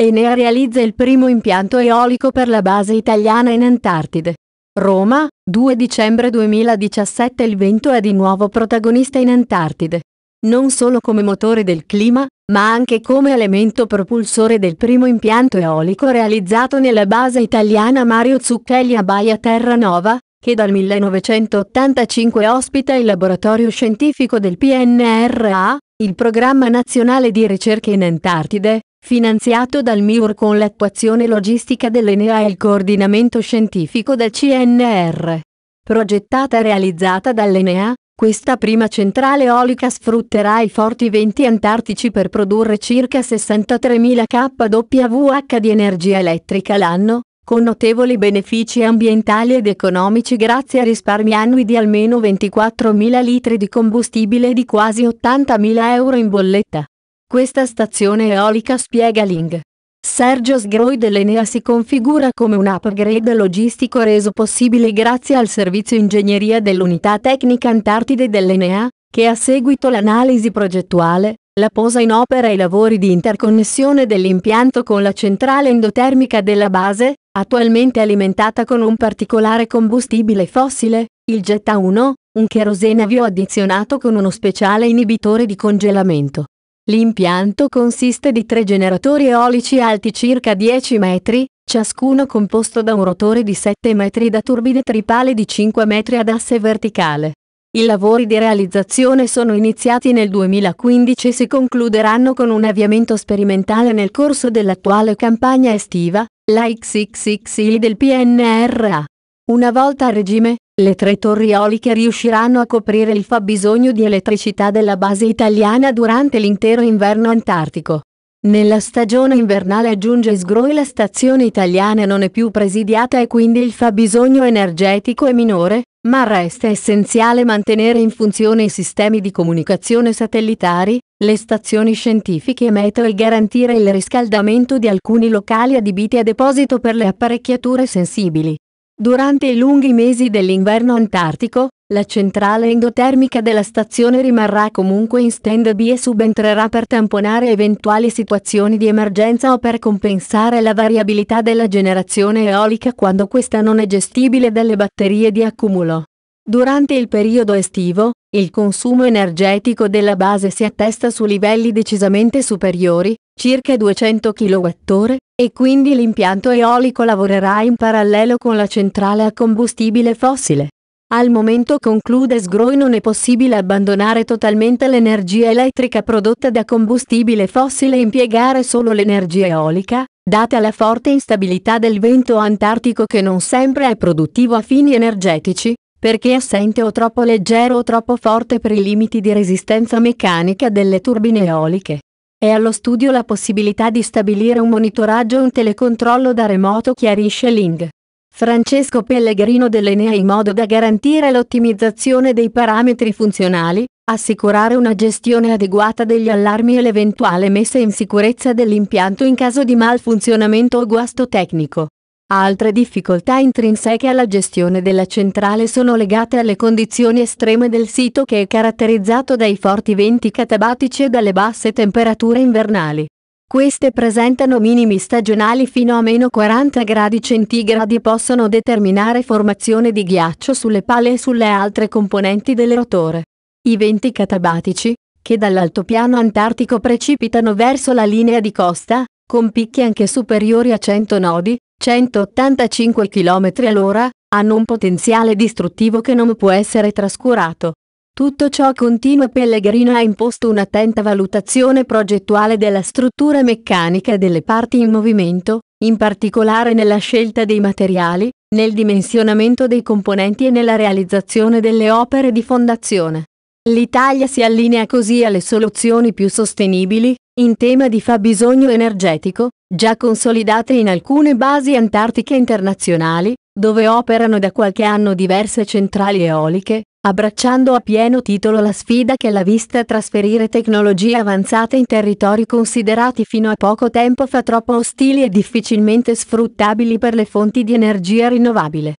Enea realizza il primo impianto eolico per la base italiana in Antartide. Roma, 2 dicembre 2017 Il vento è di nuovo protagonista in Antartide. Non solo come motore del clima, ma anche come elemento propulsore del primo impianto eolico realizzato nella base italiana Mario Zucchelli a Baia Terranova, che dal 1985 ospita il laboratorio scientifico del PNRA, il Programma Nazionale di Ricerche in Antartide, finanziato dal MIUR con l'attuazione logistica dell'ENEA e il coordinamento scientifico del CNR. Progettata e realizzata dall'ENEA, questa prima centrale eolica sfrutterà i forti venti antartici per produrre circa 63.000 kWh di energia elettrica l'anno, con notevoli benefici ambientali ed economici grazie a risparmi annui di almeno 24.000 litri di combustibile e di quasi 80.000 euro in bolletta. Questa stazione eolica spiega Ling. Sergio Sgroi dell'Enea si configura come un upgrade logistico reso possibile grazie al servizio ingegneria dell'unità tecnica Antartide dell'Enea, che a seguito l'analisi progettuale, la posa in opera e i lavori di interconnessione dell'impianto con la centrale endotermica della base, attualmente alimentata con un particolare combustibile fossile, il Jetta 1, un cherosene avio addizionato con uno speciale inibitore di congelamento. L'impianto consiste di tre generatori eolici alti circa 10 metri, ciascuno composto da un rotore di 7 metri da turbine tripale di 5 metri ad asse verticale. I lavori di realizzazione sono iniziati nel 2015 e si concluderanno con un avviamento sperimentale nel corso dell'attuale campagna estiva, la XXXI del PNRA. Una volta a regime, le tre torri eoliche riusciranno a coprire il fabbisogno di elettricità della base italiana durante l'intero inverno antartico. Nella stagione invernale aggiunge Sgroi la stazione italiana non è più presidiata e quindi il fabbisogno energetico è minore, ma resta essenziale mantenere in funzione i sistemi di comunicazione satellitari, le stazioni scientifiche e meteo e garantire il riscaldamento di alcuni locali adibiti a deposito per le apparecchiature sensibili. Durante i lunghi mesi dell'inverno antartico, la centrale endotermica della stazione rimarrà comunque in stand-by e subentrerà per tamponare eventuali situazioni di emergenza o per compensare la variabilità della generazione eolica quando questa non è gestibile dalle batterie di accumulo. Durante il periodo estivo, il consumo energetico della base si attesta su livelli decisamente superiori, circa 200 kWh, e quindi l'impianto eolico lavorerà in parallelo con la centrale a combustibile fossile. Al momento conclude Sgroi non è possibile abbandonare totalmente l'energia elettrica prodotta da combustibile fossile e impiegare solo l'energia eolica, data la forte instabilità del vento antartico che non sempre è produttivo a fini energetici, perché è assente o troppo leggero o troppo forte per i limiti di resistenza meccanica delle turbine eoliche. È allo studio la possibilità di stabilire un monitoraggio e un telecontrollo da remoto chiarisce Ling. Francesco Pellegrino dell'Enea in modo da garantire l'ottimizzazione dei parametri funzionali, assicurare una gestione adeguata degli allarmi e l'eventuale messa in sicurezza dell'impianto in caso di malfunzionamento o guasto tecnico. Altre difficoltà intrinseche alla gestione della centrale sono legate alle condizioni estreme del sito che è caratterizzato dai forti venti catabatici e dalle basse temperature invernali. Queste presentano minimi stagionali fino a meno 40 gradi centigradi e possono determinare formazione di ghiaccio sulle pale e sulle altre componenti del rotore. I venti catabatici, che dall'altopiano antartico precipitano verso la linea di costa, con picchi anche superiori a 100 nodi, 185 km all'ora, hanno un potenziale distruttivo che non può essere trascurato. Tutto ciò continua Pellegrino ha imposto un'attenta valutazione progettuale della struttura meccanica delle parti in movimento, in particolare nella scelta dei materiali, nel dimensionamento dei componenti e nella realizzazione delle opere di fondazione. L'Italia si allinea così alle soluzioni più sostenibili, in tema di fabbisogno energetico, già consolidate in alcune basi antartiche internazionali, dove operano da qualche anno diverse centrali eoliche, abbracciando a pieno titolo la sfida che l'ha vista trasferire tecnologie avanzate in territori considerati fino a poco tempo fa troppo ostili e difficilmente sfruttabili per le fonti di energia rinnovabile.